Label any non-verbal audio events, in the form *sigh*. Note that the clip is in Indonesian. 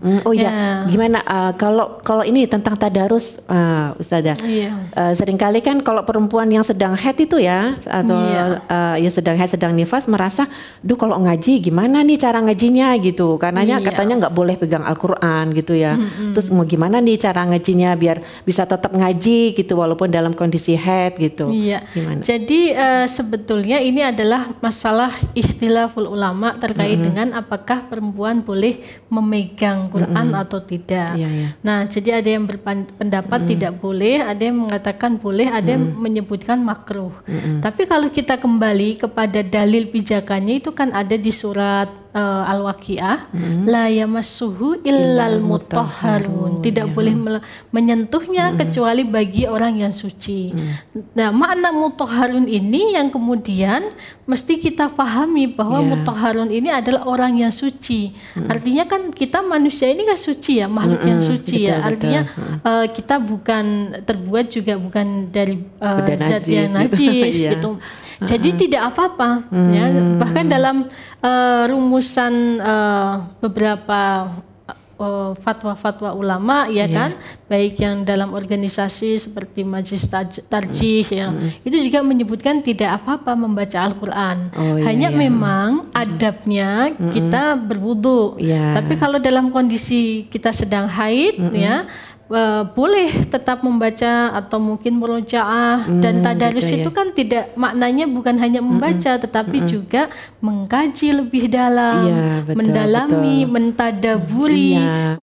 Hmm, oh yeah. ya, gimana uh, kalau kalau ini tentang tadarus, uh, Ustazah? Yeah. Iya. Uh, seringkali kan kalau perempuan yang sedang head itu ya atau yeah. Iya. uh, ya sedang head sedang nifas merasa, duh kalau ngaji gimana nih cara ngajinya gitu, Karena yeah. katanya nggak boleh pegang Al-Quran gitu ya. Mm-hmm. Terus mau gimana nih cara ngajinya biar bisa tetap ngaji gitu walaupun dalam kondisi head gitu. Yeah. Gimana? Jadi uh, sebetulnya ini adalah masalah ikhtilaful ulama terkait mm-hmm. dengan apakah perempuan boleh memegang Quran mm-hmm. atau tidak. Yeah, yeah. Nah, jadi ada yang berpendapat mm-hmm. tidak boleh, ada yang mengatakan boleh, ada mm-hmm. menyebutkan makruh. Mm-hmm. Tapi kalau kita kembali kepada dalil pijakannya itu kan ada di surat uh, al-waqiah hmm. la yamassuhu illal mutahharun. Tidak ya. boleh menyentuhnya hmm. kecuali bagi orang yang suci. Hmm. Nah, makna mutahharun ini yang kemudian mesti kita pahami bahwa yeah. mutahharun ini adalah orang yang suci. Hmm. Artinya kan kita manusia ini kan suci ya, makhluk hmm. yang hmm. suci ya. betul, ya. Artinya betul. Hmm. Uh, kita bukan terbuat juga bukan dari uh, zat yang najis gitu. *laughs* Iya. gitu. Jadi tidak apa-apa hmm. ya. Mm. Bahkan dalam uh, rumusan uh, beberapa eh, fatwa-fatwa ulama ya yeah. kan baik yang dalam organisasi seperti majelis tarjih mm. ya mm. itu juga menyebutkan tidak apa-apa membaca Al-Qur'an oh, iya, hanya yeah, memang adabnya mm. kita berwudhu. yeah. tapi kalau dalam kondisi kita sedang haid mm. ya uh, boleh tetap membaca atau mungkin merojaah hmm, dan tadarus gitu ya. itu kan tidak maknanya bukan hanya membaca mm tetapi mm juga mengkaji lebih dalam, ya, betul, mendalami, betul. mentadaburi. Ya.